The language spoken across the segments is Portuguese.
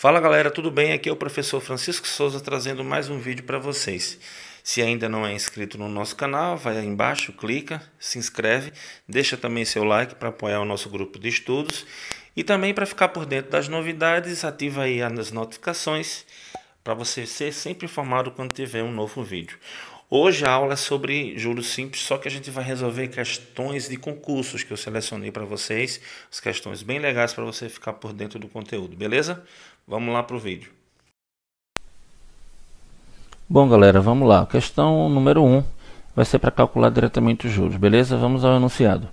Fala galera, tudo bem? Aqui é o professor Francisco Souza trazendo mais um vídeo para vocês. Se ainda não é inscrito no nosso canal, vai aí embaixo, clica, se inscreve, deixa também seu like para apoiar o nosso grupo de estudos e também para ficar por dentro das novidades, ativa aí as notificações para você ser sempre informado quando tiver um novo vídeo. Hoje a aula é sobre juros simples, só que a gente vai resolver questões de concursos que eu selecionei para vocês, as questões bem legais para você ficar por dentro do conteúdo, beleza? Vamos lá para o vídeo. Bom, galera, vamos lá. Questão número 1 um vai ser para calcular diretamente os juros, beleza? Vamos ao enunciado.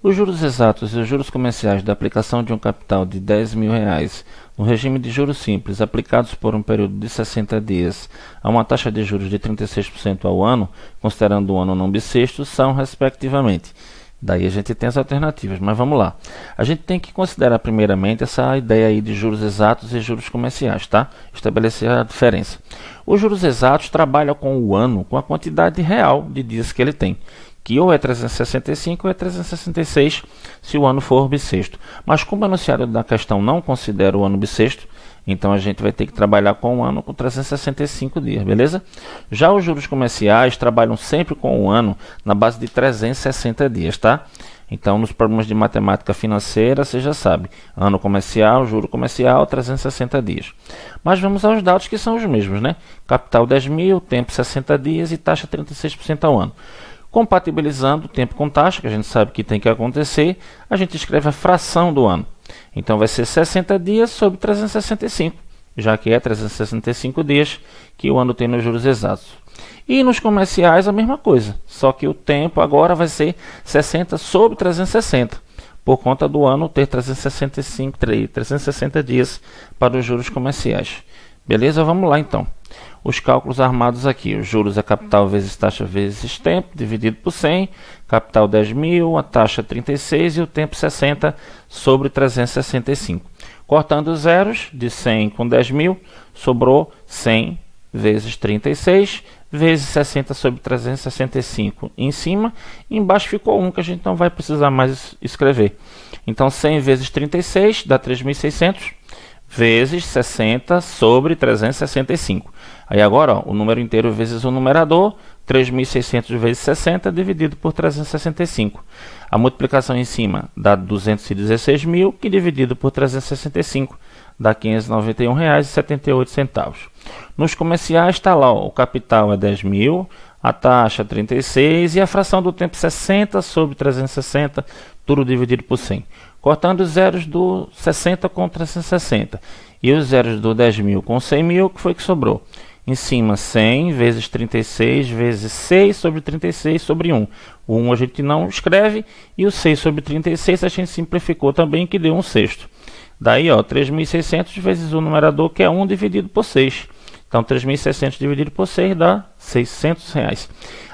Os juros exatos e os juros comerciais da aplicação de um capital de R$ 10 mil reais no regime de juros simples aplicados por um período de 60 dias a uma taxa de juros de 36% ao ano, considerando o ano não bissexto, são, respectivamente, Daí a gente tem as alternativas, mas vamos lá. A gente tem que considerar primeiramente essa ideia aí de juros exatos e juros comerciais, tá? Estabelecer a diferença. Os juros exatos trabalham com o ano, com a quantidade real de dias que ele tem, que ou é 365 ou é 366 se o ano for bissexto. Mas como o enunciado da questão não considera o ano bissexto, então a gente vai ter que trabalhar com um ano com 365 dias, beleza? Já os juros comerciais trabalham sempre com um ano na base de 360 dias, tá? Então, nos problemas de matemática financeira, você já sabe, ano comercial, juro comercial, 360 dias. Mas vamos aos dados que são os mesmos, né? Capital 10 mil, tempo 60 dias e taxa 36% ao ano. Compatibilizando tempo com taxa, que a gente sabe que tem que acontecer, a gente escreve a fração do ano. Então vai ser 60 dias sobre 365, já que é 365 dias que o ano tem nos juros exatos. E nos comerciais a mesma coisa, só que o tempo agora vai ser 60 sobre 360, por conta do ano ter 365, 360 dias para os juros comerciais. Beleza? Vamos lá então os cálculos armados aqui. Os juros é capital vezes taxa vezes tempo, dividido por 100, capital 10 mil, a taxa 36 e o tempo 60 sobre 365. Cortando os zeros, de 100 com 10 mil, sobrou 100 vezes 36, vezes 60 sobre 365 em cima, embaixo ficou 1 que a gente não vai precisar mais escrever. Então 100 vezes 36 dá 3600, vezes 60 sobre 365. Aí agora, ó, o número inteiro vezes o numerador, 3.600 vezes 60 dividido por 365. A multiplicação em cima dá 216.000, que dividido por 365 dá R$ 591,78. Nos comerciais está lá, ó, o capital é 10 mil, a taxa 36 e a fração do tempo 60 sobre 360, tudo dividido por 100. Cortando os zeros do 60 com 360 e os zeros do 10 mil com 100 mil, que foi que sobrou? Em cima, 100 vezes 36 vezes 6 sobre 36 sobre 1. O 1 a gente não escreve e o 6 sobre 36 a gente simplificou também, que deu um sexto. Daí, ó, 3.600 vezes o numerador, que é 1 dividido por 6. Então, 3.600 dividido por 6 dá 600 reais.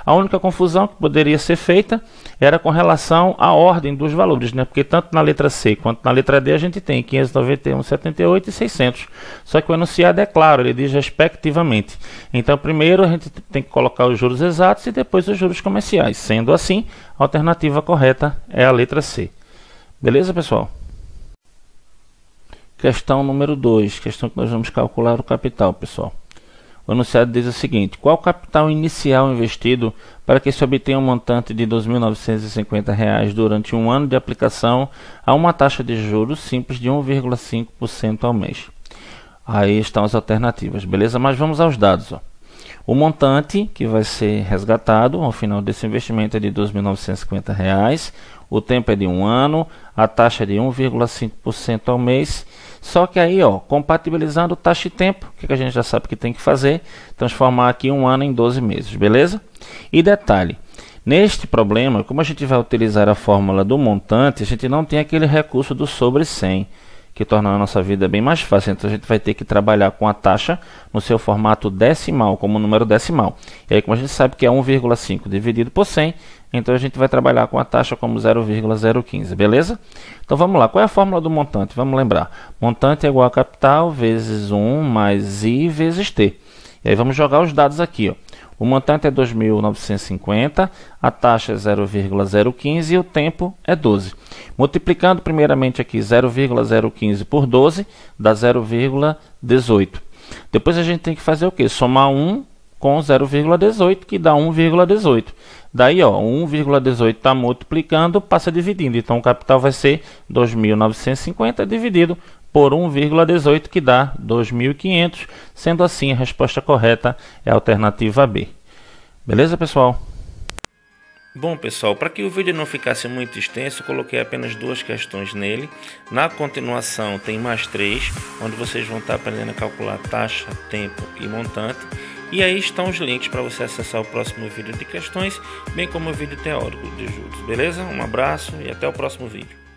A única confusão que poderia ser feita era com relação à ordem dos valores, né? Porque tanto na letra C quanto na letra D a gente tem 78 e 600. Só que o enunciado é claro, ele diz respectivamente. Então, primeiro a gente tem que colocar os juros exatos e depois os juros comerciais. Sendo assim, a alternativa correta é a letra C. Beleza, pessoal? Questão número 2, questão que nós vamos calcular o capital, pessoal. O anunciado diz o seguinte: qual o capital inicial investido para que se obtenha um montante de R$ 2.950 durante um ano de aplicação a uma taxa de juros simples de 1,5% ao mês? Aí estão as alternativas, beleza? Mas vamos aos dados. Ó. O montante que vai ser resgatado ao final desse investimento é de R$ 2.950. O tempo é de um ano, a taxa é de 1,5% ao mês. Só que aí, ó, compatibilizando taxa e tempo, o que a gente já sabe que tem que fazer, transformar aqui um ano em 12 meses, beleza? E detalhe, Neste problema, como a gente vai utilizar a fórmula do montante, a gente não tem aquele recurso do sobre 100 que torna a nossa vida bem mais fácil. Então a gente vai ter que trabalhar com a taxa no seu formato decimal, como número decimal. E aí, como a gente sabe que é 1,5 dividido por 100, então a gente vai trabalhar com a taxa como 0,015, beleza? Então vamos lá, qual é a fórmula do montante? Vamos lembrar, montante é igual a capital vezes 1 mais i vezes t. E aí vamos jogar os dados aqui, ó. O montante é 2.950, a taxa é 0,015 e o tempo é 12. Multiplicando primeiramente aqui 0,015 por 12, dá 0,18. Depois a gente tem que fazer o que? Somar 1 com 0,18, que dá 1,18. Daí, ó, 1,18 está multiplicando, passa dividindo. Então, o capital vai ser 2.950 dividido por 1,18, que dá 2.500. Sendo assim, a resposta correta é a alternativa B. Beleza, pessoal? Bom, pessoal, para que o vídeo não ficasse muito extenso, coloquei apenas duas questões nele. Na continuação tem mais três, onde vocês vão estar aprendendo a calcular taxa, tempo e montante. E aí estão os links para você acessar o próximo vídeo de questões, bem como o vídeo teórico de juros, beleza? Um abraço e até o próximo vídeo.